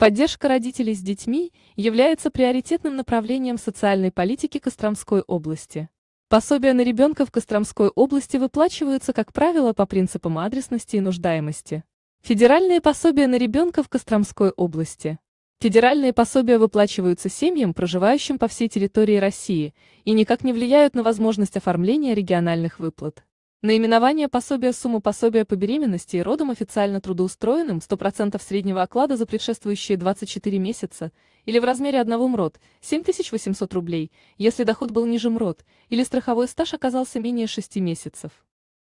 Поддержка родителей с детьми является приоритетным направлением социальной политики Костромской области. Пособия на ребенка в Костромской области выплачиваются, как правило, по принципам адресности и нуждаемости. Федеральные пособия на ребенка в Костромской области. Федеральные пособия выплачиваются семьям, проживающим по всей территории России, и никак не влияют на возможность оформления региональных выплат. Наименование пособия сумма пособия по беременности и родам официально трудоустроенным 100% среднего оклада за предшествующие 24 месяца или в размере одного МРОД 7800 рублей, если доход был ниже МРОД или страховой стаж оказался менее 6 месяцев.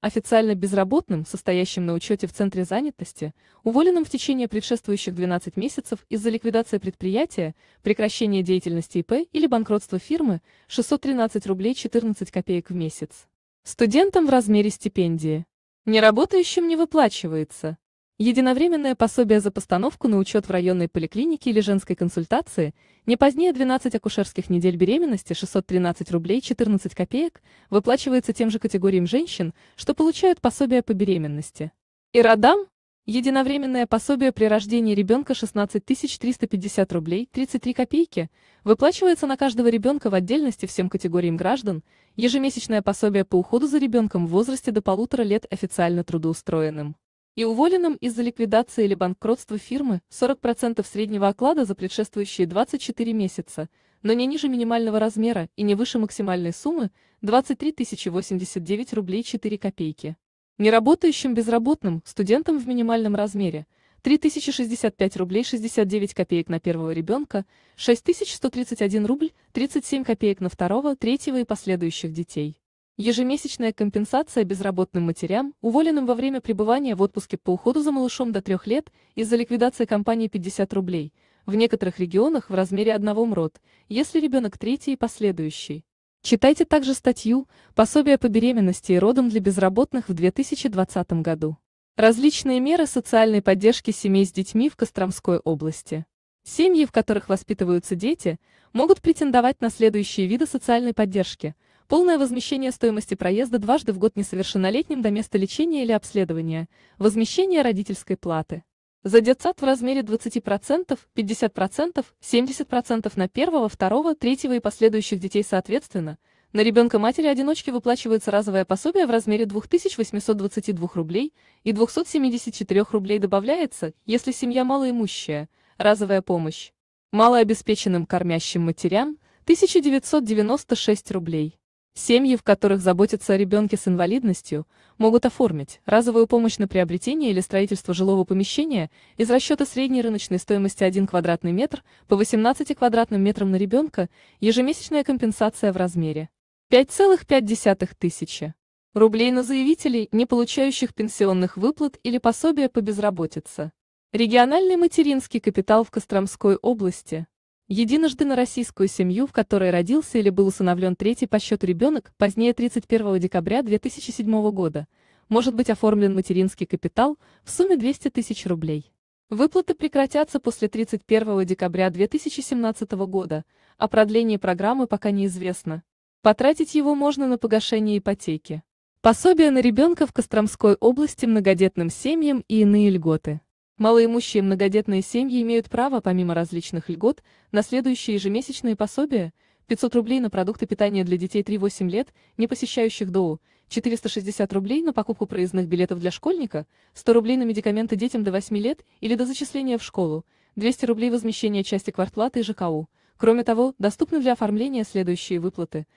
Официально безработным, состоящим на учете в Центре занятости, уволенным в течение предшествующих 12 месяцев из-за ликвидации предприятия, прекращения деятельности ИП или банкротства фирмы, 613 рублей 14 копеек в месяц. Студентам в размере стипендии. Неработающим не выплачивается. Единовременное пособие за постановку на учет в районной поликлинике или женской консультации не позднее 12 акушерских недель беременности 613 рублей 14 копеек выплачивается тем же категориям женщин, что получают пособие по беременности. И родам, Единовременное пособие при рождении ребенка 16 350 рублей 33 копейки выплачивается на каждого ребенка в отдельности всем категориям граждан, ежемесячное пособие по уходу за ребенком в возрасте до полутора лет официально трудоустроенным и уволенным из-за ликвидации или банкротства фирмы 40% среднего оклада за предшествующие 24 месяца, но не ниже минимального размера и не выше максимальной суммы 23 089 рублей 4 копейки. Неработающим безработным, студентам в минимальном размере – 3065 рублей 69 копеек на первого ребенка, 6131 рубль 37 копеек на второго, третьего и последующих детей. Ежемесячная компенсация безработным матерям, уволенным во время пребывания в отпуске по уходу за малышом до трех лет из-за ликвидации компании 50 рублей, в некоторых регионах в размере одного МРОД, если ребенок третий и последующий. Читайте также статью «Пособие по беременности и родам для безработных в 2020 году». Различные меры социальной поддержки семей с детьми в Костромской области. Семьи, в которых воспитываются дети, могут претендовать на следующие виды социальной поддержки. Полное возмещение стоимости проезда дважды в год несовершеннолетним до места лечения или обследования, возмещение родительской платы. За детсад в размере 20%, 50%, 70% на первого, второго, третьего и последующих детей соответственно, на ребенка матери-одиночки выплачивается разовое пособие в размере 2822 рублей и 274 рублей добавляется, если семья малоимущая, разовая помощь. Малообеспеченным кормящим матерям – 1996 рублей. Семьи, в которых заботятся о ребенке с инвалидностью, могут оформить разовую помощь на приобретение или строительство жилого помещения из расчета средней рыночной стоимости 1 квадратный метр по 18 квадратным метрам на ребенка, ежемесячная компенсация в размере 5,5 тысячи рублей на заявителей, не получающих пенсионных выплат или пособия по безработице. Региональный материнский капитал в Костромской области. Единожды на российскую семью, в которой родился или был усыновлен третий по счету ребенок, позднее 31 декабря 2007 года, может быть оформлен материнский капитал в сумме 200 тысяч рублей. Выплаты прекратятся после 31 декабря 2017 года, а продление программы пока неизвестно. Потратить его можно на погашение ипотеки. Пособие на ребенка в Костромской области многодетным семьям и иные льготы. Малоимущие многодетные семьи имеют право, помимо различных льгот, на следующие ежемесячные пособия 500 рублей на продукты питания для детей 3-8 лет, не посещающих ДОУ, 460 рублей на покупку проездных билетов для школьника, 100 рублей на медикаменты детям до 8 лет или до зачисления в школу, 200 рублей возмещения части квартплаты и ЖКУ. Кроме того, доступны для оформления следующие выплаты –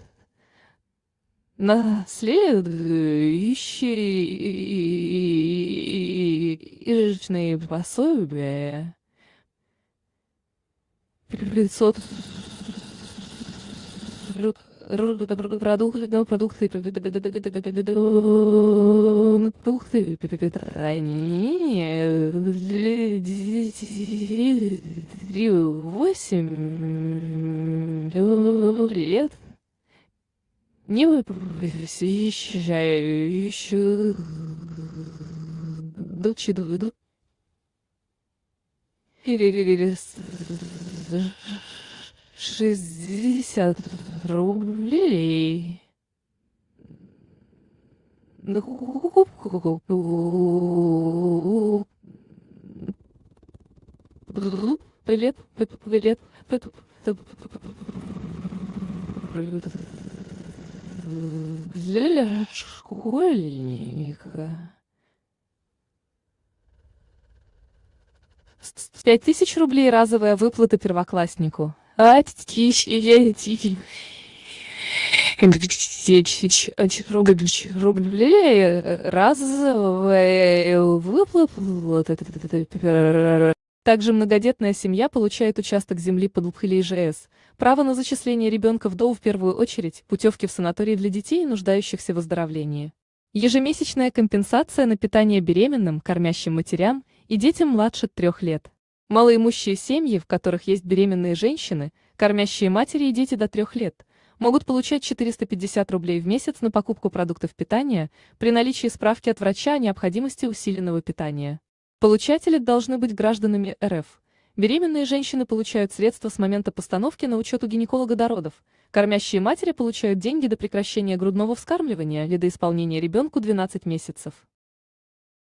наследующие пособия. 500 продукты, продукты, продукты питания лет не посвящающую дочь дуду. Шестьдесят рублей. Привет, ну, привет, привет, привет, для школьника. Пять тысяч рублей разовая выплата первокласснику. рублей разовая выплата также многодетная семья получает участок земли под Лубхили ЖС, право на зачисление ребенка в ДОУ в первую очередь, путевки в санатории для детей, нуждающихся в оздоровлении, Ежемесячная компенсация на питание беременным, кормящим матерям и детям младше трех лет. Малоимущие семьи, в которых есть беременные женщины, кормящие матери и дети до трех лет, могут получать 450 рублей в месяц на покупку продуктов питания при наличии справки от врача о необходимости усиленного питания. Получатели должны быть гражданами РФ. Беременные женщины получают средства с момента постановки на учет у гинеколога до родов. Кормящие матери получают деньги до прекращения грудного вскармливания или до исполнения ребенку 12 месяцев.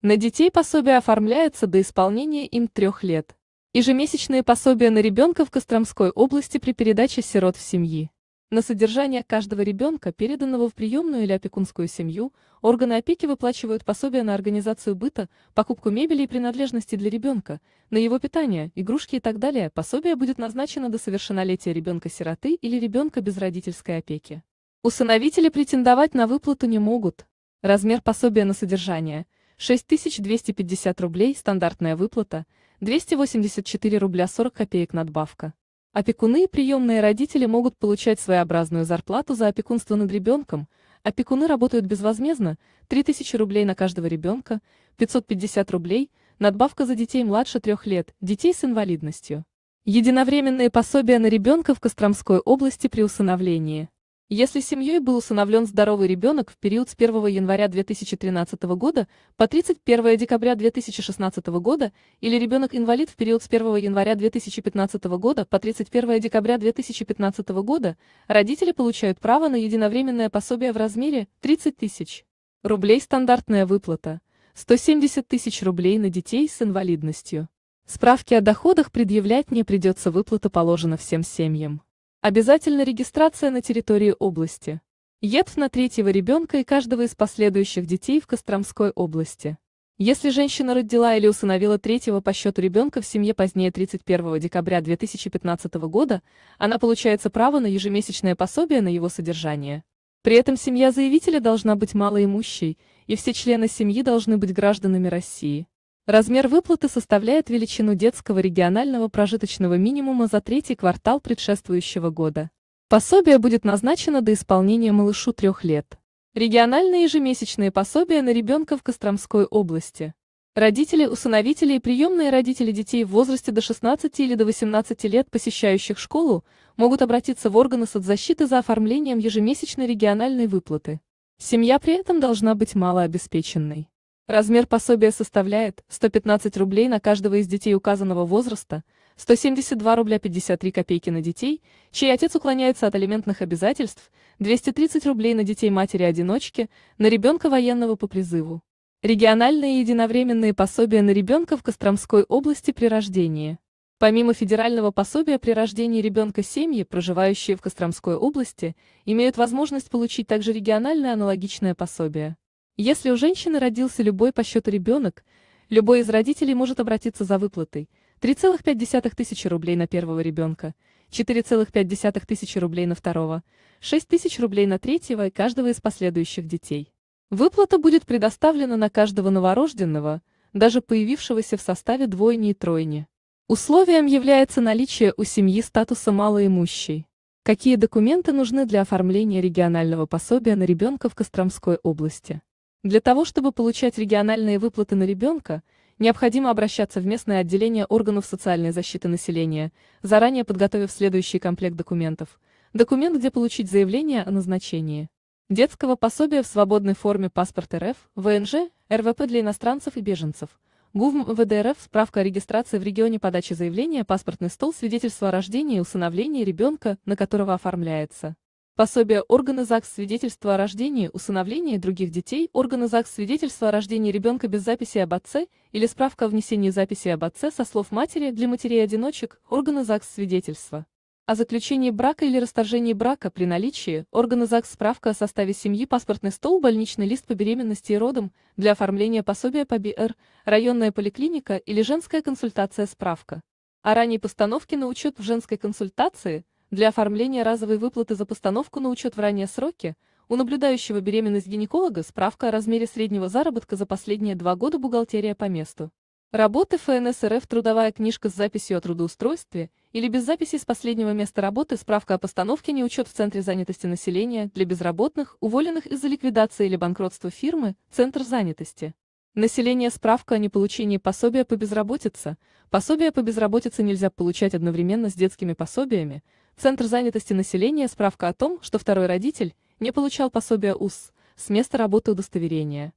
На детей пособие оформляется до исполнения им трех лет. Ежемесячные пособия на ребенка в Костромской области при передаче сирот в семьи. На содержание каждого ребенка, переданного в приемную или опекунскую семью, органы опеки выплачивают пособие на организацию быта, покупку мебели и принадлежности для ребенка, на его питание, игрушки и так далее. Пособие будет назначено до совершеннолетия ребенка-сироты или ребенка без родительской опеки. Усыновители претендовать на выплату не могут. Размер пособия на содержание – 6250 рублей, стандартная выплата – 284 рубля 40 копеек надбавка. Опекуны и приемные родители могут получать своеобразную зарплату за опекунство над ребенком. Опекуны работают безвозмездно, 3000 рублей на каждого ребенка, 550 рублей, надбавка за детей младше трех лет, детей с инвалидностью. Единовременные пособия на ребенка в Костромской области при усыновлении. Если семьей был усыновлен здоровый ребенок в период с 1 января 2013 года по 31 декабря 2016 года или ребенок-инвалид в период с 1 января 2015 года по 31 декабря 2015 года, родители получают право на единовременное пособие в размере 30 тысяч рублей стандартная выплата, 170 тысяч рублей на детей с инвалидностью. Справки о доходах предъявлять не придется, выплата положена всем семьям. Обязательна регистрация на территории области. ЕДФ на третьего ребенка и каждого из последующих детей в Костромской области. Если женщина родила или усыновила третьего по счету ребенка в семье позднее 31 декабря 2015 года, она получает право на ежемесячное пособие на его содержание. При этом семья заявителя должна быть малоимущей, и все члены семьи должны быть гражданами России. Размер выплаты составляет величину детского регионального прожиточного минимума за третий квартал предшествующего года. Пособие будет назначено до исполнения малышу трех лет. Региональные ежемесячные пособия на ребенка в Костромской области. Родители, усыновители и приемные родители детей в возрасте до 16 или до 18 лет, посещающих школу, могут обратиться в органы соцзащиты за оформлением ежемесячной региональной выплаты. Семья при этом должна быть малообеспеченной. Размер пособия составляет 115 рублей на каждого из детей указанного возраста, 172 рубля 53 копейки на детей, чей отец уклоняется от алиментных обязательств, 230 рублей на детей матери-одиночки, на ребенка военного по призыву. Региональные единовременные пособия на ребенка в Костромской области при рождении. Помимо федерального пособия при рождении ребенка семьи, проживающие в Костромской области, имеют возможность получить также региональное аналогичное пособие. Если у женщины родился любой по счету ребенок, любой из родителей может обратиться за выплатой 3,5 тысячи рублей на первого ребенка, 4,5 тысячи рублей на второго, 6 тысяч рублей на третьего и каждого из последующих детей. Выплата будет предоставлена на каждого новорожденного, даже появившегося в составе двойни и тройни. Условием является наличие у семьи статуса малоимущей. Какие документы нужны для оформления регионального пособия на ребенка в Костромской области? Для того, чтобы получать региональные выплаты на ребенка, необходимо обращаться в местное отделение органов социальной защиты населения, заранее подготовив следующий комплект документов. Документ, где получить заявление о назначении. Детского пособия в свободной форме паспорт РФ, ВНЖ, РВП для иностранцев и беженцев. ГУВМ ВД РФ, справка о регистрации в регионе подачи заявления, паспортный стол, свидетельство о рождении и усыновлении ребенка, на которого оформляется. Пособие органа ЗАГС свидетельство о рождении, усыновление других детей, органа ЗАГС свидетельство о рождении ребенка без записи об отце или справка о внесении записи об отце со слов матери для матерей-одиночек, органа ЗАГС свидетельство. О заключении брака или расторжении брака при наличии, органа ЗАГС справка о составе семьи, паспортный стол, больничный лист по беременности и родам, для оформления пособия по БР, районная поликлиника или женская консультация справка. О ранней постановке на учет в женской консультации – для оформления разовой выплаты за постановку на учет в ранние сроки у наблюдающего беременность гинеколога справка о размере среднего заработка за последние два года бухгалтерия по месту. Работы ФНС РФ трудовая книжка с записью о трудоустройстве или без записи с последнего места работы справка о постановке не учет в Центре занятости населения для безработных, уволенных из-за ликвидации или банкротства фирмы, Центр занятости. Население справка о неполучении пособия по безработице. Пособие по безработице нельзя получать одновременно с детскими пособиями, Центр занятости населения справка о том, что второй родитель не получал пособия УС с места работы удостоверения.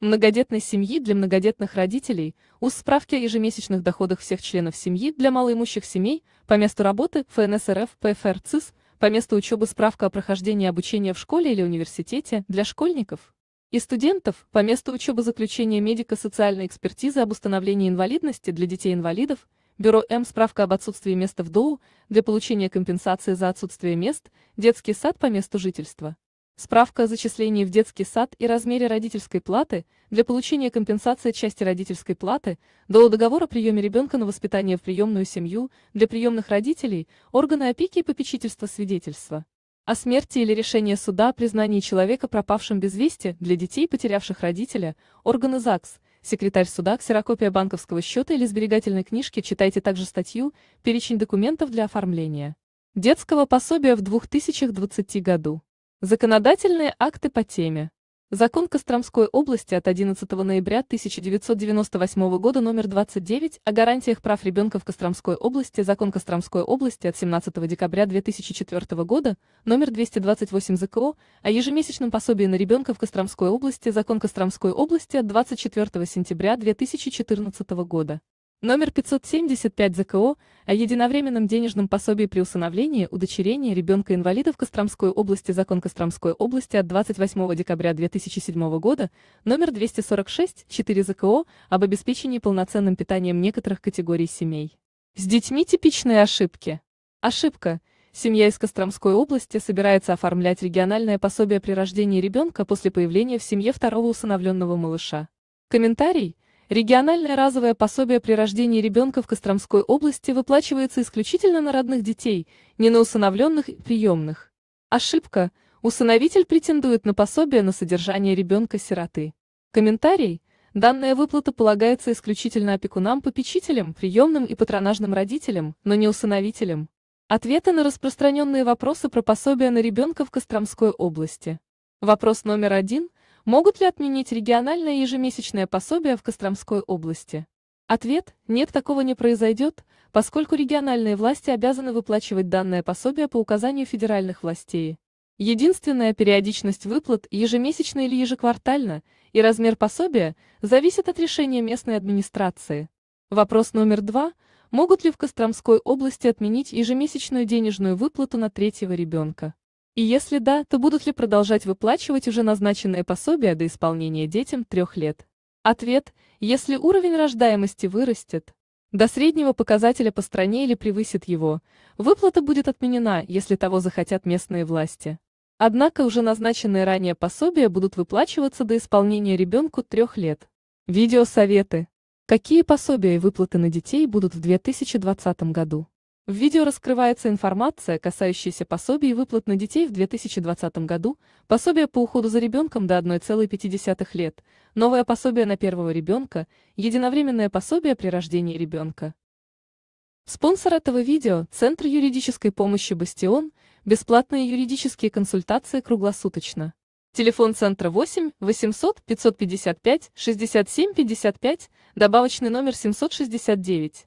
Многодетной семьи для многодетных родителей УС справки о ежемесячных доходах всех членов семьи для малоимущих семей по месту работы ФНС РФ ПФР ЦИС, по месту учебы справка о прохождении обучения в школе или университете для школьников и студентов по месту учебы заключения медико-социальной экспертизы об установлении инвалидности для детей-инвалидов Бюро М. Справка об отсутствии места в ДОУ для получения компенсации за отсутствие мест, детский сад по месту жительства. Справка о зачислении в детский сад и размере родительской платы для получения компенсации части родительской платы до договора о приеме ребенка на воспитание в приемную семью для приемных родителей, органы опеки и попечительства свидетельства о смерти или решение суда о признании человека пропавшим без вести для детей, потерявших родителя, органы ЗАГС – секретарь суда, ксерокопия банковского счета или сберегательной книжки, читайте также статью «Перечень документов для оформления детского пособия в 2020 году». Законодательные акты по теме. Закон Костромской области от 11 ноября 1998 года номер 29 о гарантиях прав ребенка в Костромской области, Закон Костромской области от 17 декабря 2004 года номер 228 ЗКО о ежемесячном пособии на ребенка в Костромской области, Закон Костромской области от 24 сентября 2014 года номер 575 ЗКО о единовременном денежном пособии при усыновлении, удочерении ребенка-инвалида в Костромской области, закон Костромской области от 28 декабря 2007 года, номер 246-4 ЗКО об обеспечении полноценным питанием некоторых категорий семей. С детьми типичные ошибки. Ошибка. Семья из Костромской области собирается оформлять региональное пособие при рождении ребенка после появления в семье второго усыновленного малыша. Комментарий – Региональное разовое пособие при рождении ребенка в Костромской области выплачивается исключительно на родных детей, не на усыновленных и приемных. Ошибка. Усыновитель претендует на пособие на содержание ребенка-сироты. Комментарий. Данная выплата полагается исключительно опекунам-попечителям, приемным и патронажным родителям, но не усыновителям. Ответы на распространенные вопросы про пособие на ребенка в Костромской области. Вопрос номер один – Могут ли отменить региональное ежемесячное пособие в Костромской области? Ответ – нет, такого не произойдет, поскольку региональные власти обязаны выплачивать данное пособие по указанию федеральных властей. Единственная периодичность выплат ежемесячно или ежеквартально, и размер пособия зависит от решения местной администрации. Вопрос номер два – могут ли в Костромской области отменить ежемесячную денежную выплату на третьего ребенка? И если да, то будут ли продолжать выплачивать уже назначенные пособия до исполнения детям трех лет? Ответ – если уровень рождаемости вырастет до среднего показателя по стране или превысит его, выплата будет отменена, если того захотят местные власти. Однако уже назначенные ранее пособия будут выплачиваться до исполнения ребенку трех лет. Видеосоветы. Какие пособия и выплаты на детей будут в 2020 году? В видео раскрывается информация, касающаяся пособий и выплат на детей в 2020 году, пособие по уходу за ребенком до 1,5 лет, новое пособие на первого ребенка, единовременное пособие при рождении ребенка. Спонсор этого видео – Центр юридической помощи «Бастион», бесплатные юридические консультации круглосуточно. Телефон центра 8 800 555 67 55, добавочный номер 769.